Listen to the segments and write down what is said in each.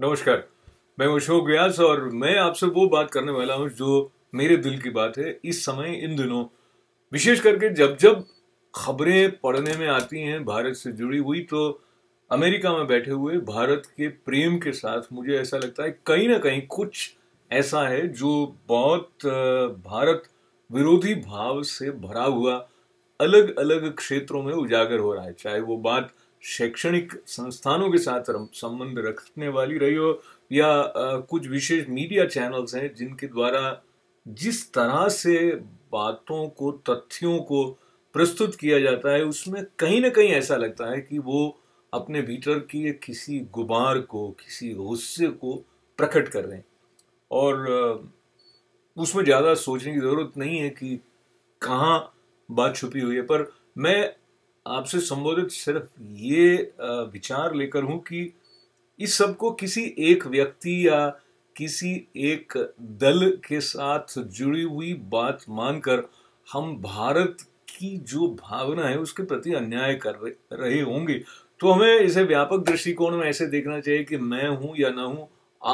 नमस्कार मैं अशोक व्यास और मैं आपसे वो बात करने वाला हूँ जो मेरे दिल की बात है इस समय इन दिनों विशेष करके जब जब खबरें पढ़ने में आती हैं भारत से जुड़ी हुई तो अमेरिका में बैठे हुए भारत के प्रेम के साथ मुझे ऐसा लगता है कहीं ना कहीं कुछ ऐसा है जो बहुत भारत विरोधी भाव से भरा हुआ अलग अलग क्षेत्रों में उजागर हो रहा है चाहे वो बात शैक्षणिक संस्थानों के साथ संबंध रखने वाली रही हो या कुछ विशेष मीडिया चैनल्स हैं जिनके द्वारा जिस तरह से बातों को तथ्यों को प्रस्तुत किया जाता है उसमें कहीं ना कहीं ऐसा लगता है कि वो अपने भीतर की किसी गुबार को किसी गुस्से को प्रकट कर रहे हैं और उसमें ज़्यादा सोचने की ज़रूरत नहीं है कि कहाँ बात छुपी हुई है पर मैं आपसे संबोधित सिर्फ ये विचार लेकर हूं कि इस सब को किसी एक व्यक्ति या किसी एक दल के साथ जुड़ी हुई बात मानकर हम भारत की जो भावना है उसके प्रति अन्याय कर रहे होंगे तो हमें इसे व्यापक दृष्टिकोण में ऐसे देखना चाहिए कि मैं हूं या ना हूं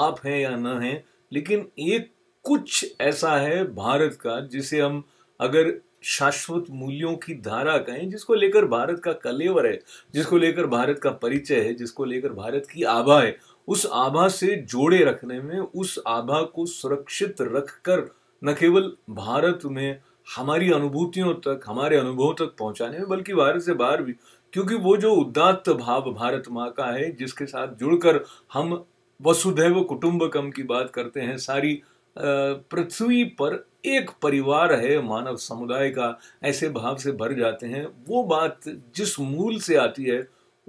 आप हैं या ना हैं लेकिन एक कुछ ऐसा है भारत का जिसे हम अगर शाश्वत मूल्यों की धारा कहें जिसको लेकर भारत का कलेवर है जिसको लेकर भारत का परिचय है जिसको लेकर भारत की आभा है उस आभा से जोड़े रखने में उस आभा को सुरक्षित रखकर न केवल भारत में हमारी अनुभूतियों तक हमारे अनुभव तक पहुंचाने में बल्कि भारत से बाहर भी क्योंकि वो जो उदात्त भाव भारत माँ का है जिसके साथ जुड़कर हम वसुधैव कुटुंबकम की बात करते हैं सारी पृथ्वी पर एक परिवार है मानव समुदाय का ऐसे भाव से भर जाते हैं वो बात जिस मूल से आती है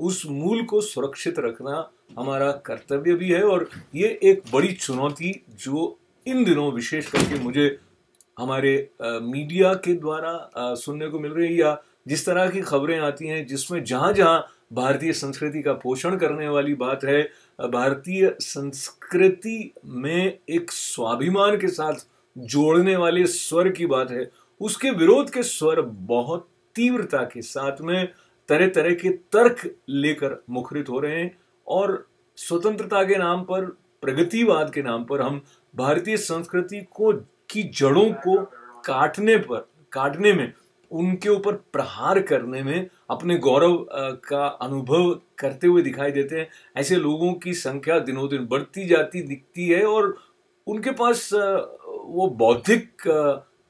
उस मूल को सुरक्षित रखना हमारा कर्तव्य भी है और ये एक बड़ी चुनौती जो इन दिनों विशेष करके मुझे हमारे मीडिया के द्वारा सुनने को मिल रही है या जिस तरह की खबरें आती हैं जिसमें जहाँ जहाँ भारतीय संस्कृति का पोषण करने वाली बात है भारतीय संस्कृति में एक स्वाभिमान के साथ जोड़ने वाले स्वर की बात है उसके विरोध के स्वर बहुत तीव्रता के साथ में तरह तरह के तर्क लेकर मुखरित हो रहे हैं और स्वतंत्रता के नाम पर प्रगतिवाद के नाम पर हम भारतीय संस्कृति को की जड़ों को काटने पर काटने में उनके ऊपर प्रहार करने में अपने गौरव का अनुभव करते हुए दिखाई देते हैं ऐसे लोगों की संख्या दिनों दिन बढ़ती जाती दिखती है और उनके पास वो बौद्धिक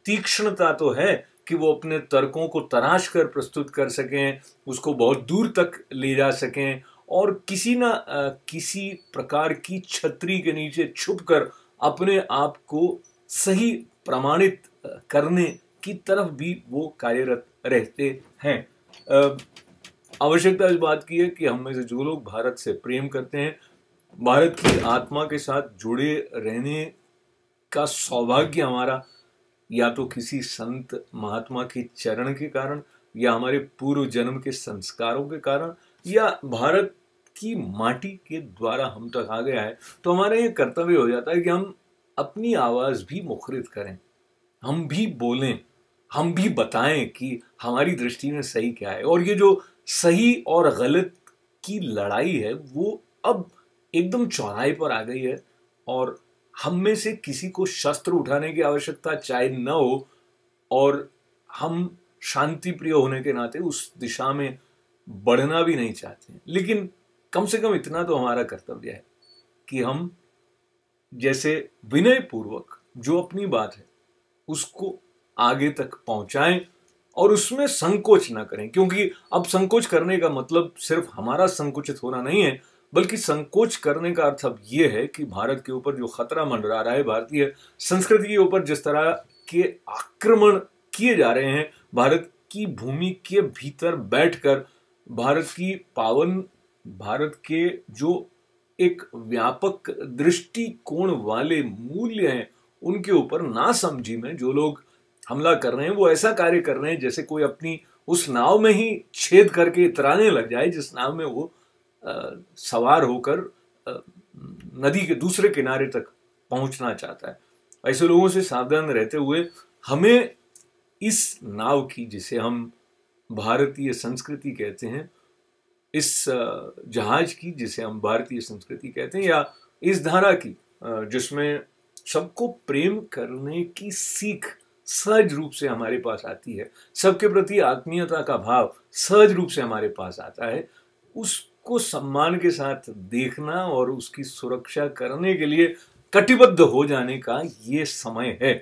तीक्ष्णता तो है कि वो अपने तर्कों को तराश कर प्रस्तुत कर सकें उसको बहुत दूर तक ले जा सकें और किसी ना किसी प्रकार की छतरी के नीचे छुप कर अपने आप को सही प्रमाणित करने की तरफ भी वो कार्यरत रहते हैं आवश्यकता इस बात की है कि हम में से जो लोग भारत से प्रेम करते हैं भारत की आत्मा के साथ जुड़े रहने का सौभाग्य हमारा या तो किसी संत महात्मा के चरण के कारण या हमारे पूर्व जन्म के संस्कारों के कारण या भारत की माटी के द्वारा हम तक आ गया है तो हमारा ये कर्तव्य हो जाता है कि हम अपनी आवाज़ भी मुखरित करें हम भी बोलें हम भी बताएं कि हमारी दृष्टि में सही क्या है और ये जो सही और गलत की लड़ाई है वो अब एकदम चौराहे पर आ गई है और हम में से किसी को शस्त्र उठाने की आवश्यकता चाहे न हो और हम शांति प्रिय होने के नाते उस दिशा में बढ़ना भी नहीं चाहते लेकिन कम से कम इतना तो हमारा कर्तव्य है कि हम जैसे विनय पूर्वक जो अपनी बात है उसको आगे तक पहुंचाएं और उसमें संकोच ना करें क्योंकि अब संकोच करने का मतलब सिर्फ हमारा संकुचित होना नहीं है बल्कि संकोच करने का अर्थ अब ये है कि भारत के ऊपर जो खतरा मंडरा रहा है भारतीय संस्कृति के ऊपर जिस तरह के आक्रमण किए जा रहे हैं भारत की भूमि के भीतर बैठकर भारत की पावन भारत के जो एक व्यापक दृष्टिकोण वाले मूल्य हैं उनके ऊपर ना समझी में जो लोग हमला कर रहे हैं वो ऐसा कार्य कर रहे हैं जैसे कोई अपनी उस नाव में ही छेद करके इतराने लग जाए जिस नाव में वो सवार होकर नदी के दूसरे किनारे तक पहुंचना चाहता है ऐसे लोगों से सावधान रहते हुए हमें इस नाव की जिसे हम भारतीय संस्कृति कहते हैं इस जहाज की जिसे हम भारतीय संस्कृति कहते हैं या इस धारा की जिसमें सबको प्रेम करने की सीख सहज रूप से हमारे पास आती है सबके प्रति आत्मीयता का भाव सहज रूप से हमारे पास आता है उस को सम्मान के साथ देखना और उसकी सुरक्षा करने के लिए कटिबद्ध हो जाने का ये समय है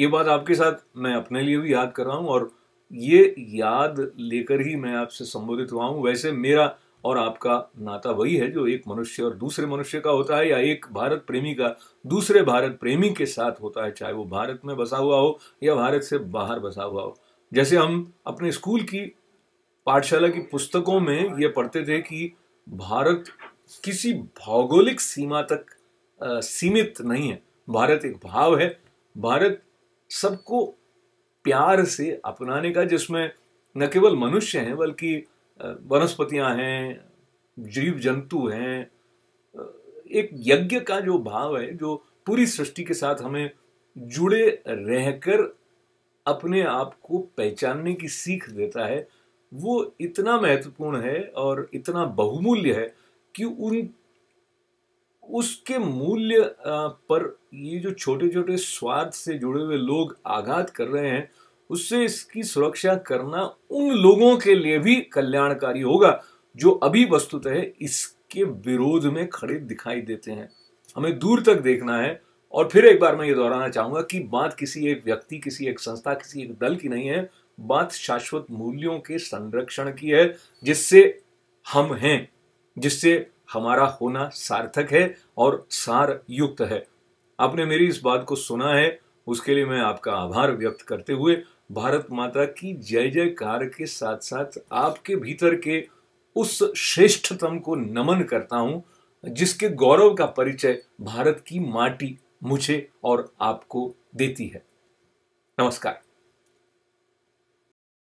ये बात आपके साथ मैं अपने लिए भी याद कर रहा हूँ और ये याद लेकर ही मैं आपसे संबोधित हुआ हूँ वैसे मेरा और आपका नाता वही है जो एक मनुष्य और दूसरे मनुष्य का होता है या एक भारत प्रेमी का दूसरे भारत प्रेमी के साथ होता है चाहे वो भारत में बसा हुआ हो या भारत से बाहर बसा हुआ हो जैसे हम अपने स्कूल की पाठशाला की पुस्तकों में ये पढ़ते थे कि भारत किसी भौगोलिक सीमा तक आ, सीमित नहीं है भारत एक भाव है भारत सबको प्यार से अपनाने का जिसमें न केवल मनुष्य हैं बल्कि वनस्पतियां हैं जीव जंतु हैं एक यज्ञ का जो भाव है जो पूरी सृष्टि के साथ हमें जुड़े रहकर अपने आप को पहचानने की सीख देता है वो इतना महत्वपूर्ण है और इतना बहुमूल्य है कि उन उसके मूल्य पर ये जो छोटे छोटे स्वार्थ से जुड़े हुए लोग आघात कर रहे हैं उससे इसकी सुरक्षा करना उन लोगों के लिए भी कल्याणकारी होगा जो अभी वस्तुतः इसके विरोध में खड़े दिखाई देते हैं हमें दूर तक देखना है और फिर एक बार मैं ये दोहराना चाहूंगा कि बात किसी एक व्यक्ति किसी एक संस्था किसी एक दल की नहीं है बात शाश्वत मूल्यों के संरक्षण की है जिससे हम हैं जिससे हमारा होना सार्थक है और सार युक्त है आपने मेरी इस बात को सुना है उसके लिए मैं आपका आभार व्यक्त करते हुए भारत माता की जय जयकार के साथ साथ आपके भीतर के उस श्रेष्ठतम को नमन करता हूं जिसके गौरव का परिचय भारत की माटी मुझे और आपको देती है नमस्कार